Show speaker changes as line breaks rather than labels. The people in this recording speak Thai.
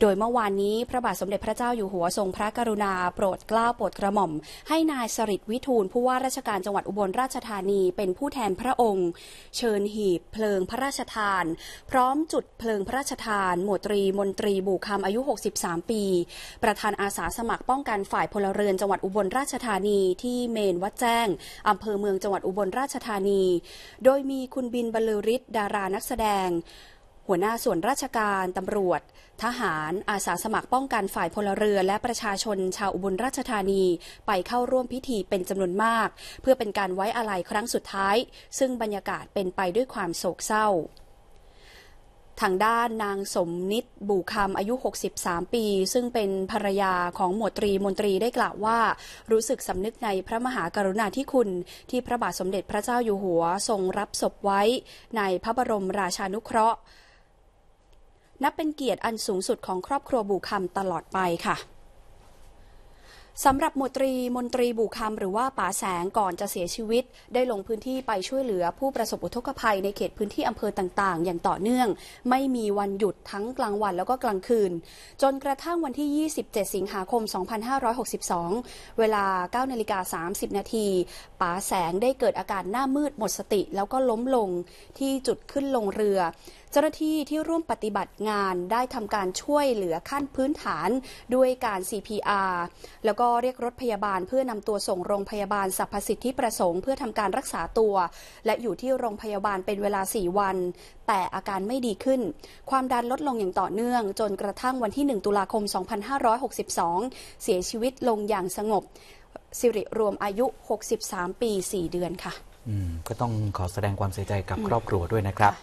โดยเมื่อวานนี้ พระบาทสมเด็จพระเจ้าอยู่หัวทรงพระกรุณาโปรดเกล้าโปรดกระหม่อม ให้นายสริตวิทูลผู้ว่าราชการจังหวัดอุบลราชธานีเป็นผู้แทนพระองค์ เชิญหีบ เพลิงพระราชทาน พร้อมจุดเพลิงพระราชทาน หมวดตรีมนตรีบุคำอายุ 63 ปี ประธานอาสาสมัครป้องกันฝ่ายพลเรือนจังหวัดอุบลราชธานีที่เมนวัดแจ้งอำเภอเมืองจังหวัดอุบลราชธานี โดยมีคุณบินบรรลือฤทธิ์ดารานักแสดงหัวหน้าส่วนราชการ ตำรวจ ทหารอาสาสมัครป้องกันฝ่ายพลเรือนและประชาชนชาวอุบลราชธานีไปเข้าร่วมพิธีเป็นจำนวนมาก เพื่อเป็นการไว้อาลัยครั้งสุดท้าย ซึ่งบรรยากาศเป็นไปด้วยความโศกเศร้า ทางด้านนางสมนิตบุคคำอายุ 63 ปี ซึ่งเป็นภรรยาของหมวดตรีมนตรีได้กล่าวว่า รู้สึกสำนึกในพระมหากรุณาธิคุณที่พระบาทสมเด็จพระเจ้าอยู่หัวทรงรับศพไว้ในพระบรมราชานุเคราะห์นับเป็นเกียรติอันสูงสุดของครอบครัวบูคำตลอดไปค่ะ สำหรับหมวดตรีมนตรีบุคำหรือว่าป๋าแสงก่อนจะเสียชีวิตได้ลงพื้นที่ไปช่วยเหลือผู้ประสบอุทกภัยในเขตพื้นที่อำเภอต่างๆ อย่างต่อเนื่อง ไม่มีวันหยุดทั้งกลางวันแล้วก็กลางคืน จนกระทั่งวันที่ 27 สิงหาคม 2562 เวลา9นาฬิกา30 นาทีป๋าแสงได้เกิดอาการหน้ามืด หมดสติ แล้วก็ล้มลงที่จุดขึ้นลงเรือเจ้าหน้าที่ที่ร่วมปฏิบัติงานได้ทำการช่วยเหลือขั้นพื้นฐานด้วยการ CPR แล้วก็เรียกรถพยาบาลเพื่อนำตัวส่งโรงพยาบาลสรรพสิทธิประสงค์เพื่อทำการรักษาตัว และอยู่ที่โรงพยาบาลเป็นเวลา 4 วัน แต่อาการไม่ดีขึ้น ความดันลดลงอย่างต่อเนื่องจนกระทั่งวันที่ 1 ตุลาคม 2562 เสียชีวิตลงอย่างสงบสิริรวมอายุ 63 ปี 4 เดือนค่ะก็ต้องขอแสดงความเสียใจกับครอบครัวด้วยนะครับ